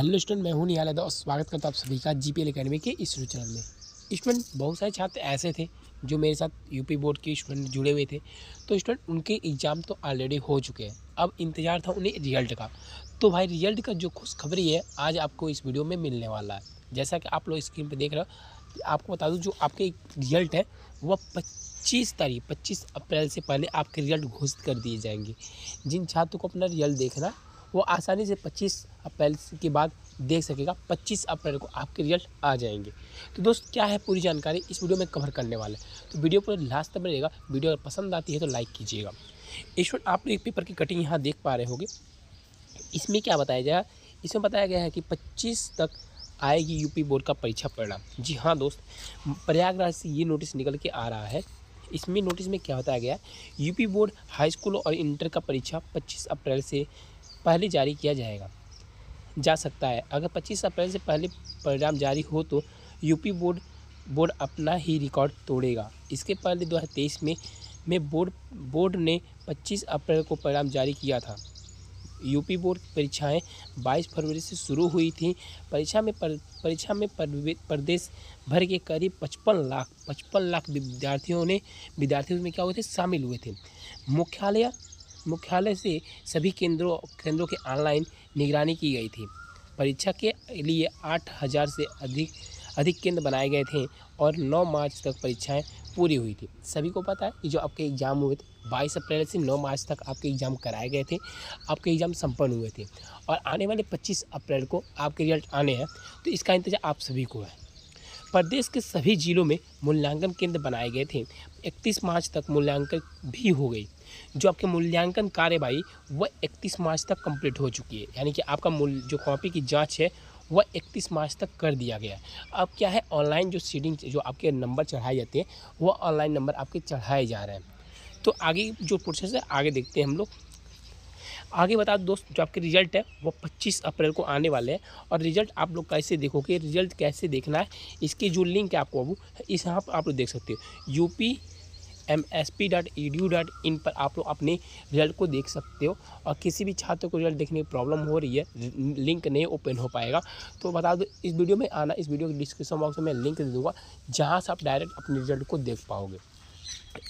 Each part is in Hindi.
हेलो स्टूडेंट मैं हूं निहाल यादव और स्वागत करता हूं आप सभी का जी पी एल अकेडमी के इस चैनल में स्टूडेंट बहुत सारे छात्र ऐसे थे जो मेरे साथ यूपी बोर्ड के स्टूडेंट जुड़े हुए थे तो स्टूडेंट उनके एग्ज़ाम तो ऑलरेडी हो चुके हैं अब इंतज़ार था उन्हें रिजल्ट का तो भाई रिजल्ट का जो खुशखबरी है आज आपको इस वीडियो में मिलने वाला है जैसा कि आप लोग स्क्रीन पर देख रहे हो आपको बता दूँ जो आपके रिजल्ट है वह पच्चीस तारीख पच्चीस अप्रैल से पहले आपके रिजल्ट घोषित कर दिए जाएंगे जिन छात्रों को अपना रिजल्ट देखना वो आसानी से पच्चीस अप्रैल के बाद देख सकेगा 25 अप्रैल को आपके रिजल्ट आ जाएंगे तो दोस्त क्या है पूरी जानकारी इस वीडियो में कवर करने वाले हैं तो वीडियो पूरे लास्ट तक बनेगा वीडियो अगर पसंद आती है तो लाइक कीजिएगा ईश्वर आप एक पेपर की कटिंग यहाँ देख पा रहे होंगे इसमें क्या बताया गया इसमें बताया गया है कि पच्चीस तक आएगी यूपी बोर्ड का परीक्षा परिणाम जी हाँ दोस्त प्रयागराज से ये नोटिस निकल के आ रहा है इसमें नोटिस में क्या बताया गया यूपी बोर्ड हाई स्कूल और इंटर का परीक्षा 25 अप्रैल से पहले जारी किया जाएगा जा सकता है अगर 25 अप्रैल से पहले परिणाम जारी हो तो यूपी बोर्ड बोर्ड अपना ही रिकॉर्ड तोड़ेगा इसके पहले 2023 में में बोर्ड बोर्ड ने 25 अप्रैल को परिणाम जारी किया था यूपी बोर्ड परीक्षाएं 22 फरवरी से शुरू हुई थी परीक्षा में पर, परीक्षा में प्रदेश भर के करीब 55 लाख 55 लाख विद्यार्थियों ने विद्यार्थियों में क्या हुए थे शामिल हुए थे मुख्यालय मुख्यालय से सभी केंद्रों केंद्रों के ऑनलाइन निगरानी की गई थी परीक्षा के लिए आठ हज़ार से अधिक अधिक केंद्र बनाए गए थे और 9 मार्च तक परीक्षाएं पूरी हुई थी सभी को पता है कि जो आपके एग्ज़ाम हुए थे बाईस अप्रैल से 9 मार्च तक आपके एग्ज़ाम कराए गए थे आपके एग्ज़ाम संपन्न हुए थे और आने वाले 25 अप्रैल को आपके रिजल्ट आने हैं तो इसका इंतज़ार आप सभी को है प्रदेश के सभी जिलों में मूल्यांकन केंद्र बनाए गए थे 31 मार्च तक मूल्यांकन भी हो गई जो आपके मूल्यांकन कार्यवाही वह 31 मार्च तक कंप्लीट हो चुकी है यानी कि आपका मूल जो कॉपी की जांच है वह 31 मार्च तक कर दिया गया अब क्या है ऑनलाइन जो सीडिंग जो आपके नंबर चढ़ाए जाते हैं वह ऑनलाइन नंबर आपके चढ़ाए जा रहे हैं तो आगे जो प्रोसेस है आगे देखते हैं हम लोग आगे बता दो दोस्त जो आपके रिजल्ट है वो 25 अप्रैल को आने वाले हैं और रिजल्ट आप लोग कैसे देखोगे रिजल्ट कैसे देखना है इसकी जो लिंक है आपको अब इस यहाँ पर आप लोग देख सकते हो UP M S P dot E D U dot in पर आप लोग अपने रिजल्ट को देख सकते हो और किसी भी छात्र को रिजल्ट देखने में प्रॉब्लम हो रही है लिंक नहीं ओपन हो पाएगा तो बता दो इस वीडियो में आना इस वीडियो के डिस्क्रिप्शन बॉक्स में लिंक दे दूँगा जहाँ से आप डायरेक्ट अपने रिजल्ट को देख पाओगे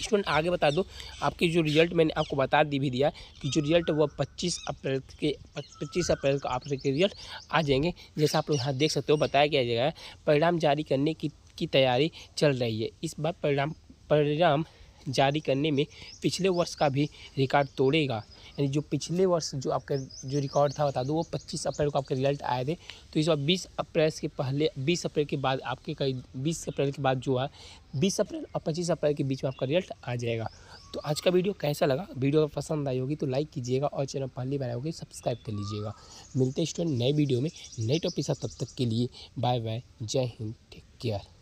स्टूडेंट आगे बता दो आपके जो रिजल्ट मैंने आपको बता दी भी दिया कि जो रिजल्ट वो 25 अप्रैल के 25 अप्रैल को आपके रिजल्ट आ जाएंगे जैसा आप लोग यहाँ देख सकते हो बताया गया जगह परिणाम जारी करने की की तैयारी चल रही है इस बार परिणाम परिणाम जारी करने में पिछले वर्ष का भी रिकॉर्ड तोड़ेगा यानी जो पिछले वर्ष जो आपका जो रिकॉर्ड था बता दो वो 25 अप्रैल को आपके रिजल्ट आए थे तो इस बार 20 अप्रैल के पहले 20 अप्रैल के बाद आपके कई बीस अप्रैल के बाद जो है बीस अप्रैल और पच्चीस अप्रैल के बीच में आपका रिजल्ट आ जाएगा तो आज का वीडियो कैसा लगा वीडियो अगर पसंद आई होगी तो लाइक कीजिएगा और चैनल पहली बार आओगे सब्सक्राइब कर लीजिएगा मिलते हैं स्टूडेंट नए वीडियो में नए टॉपिक साथ तब तक के लिए बाय बाय जय हिंद टेक केयर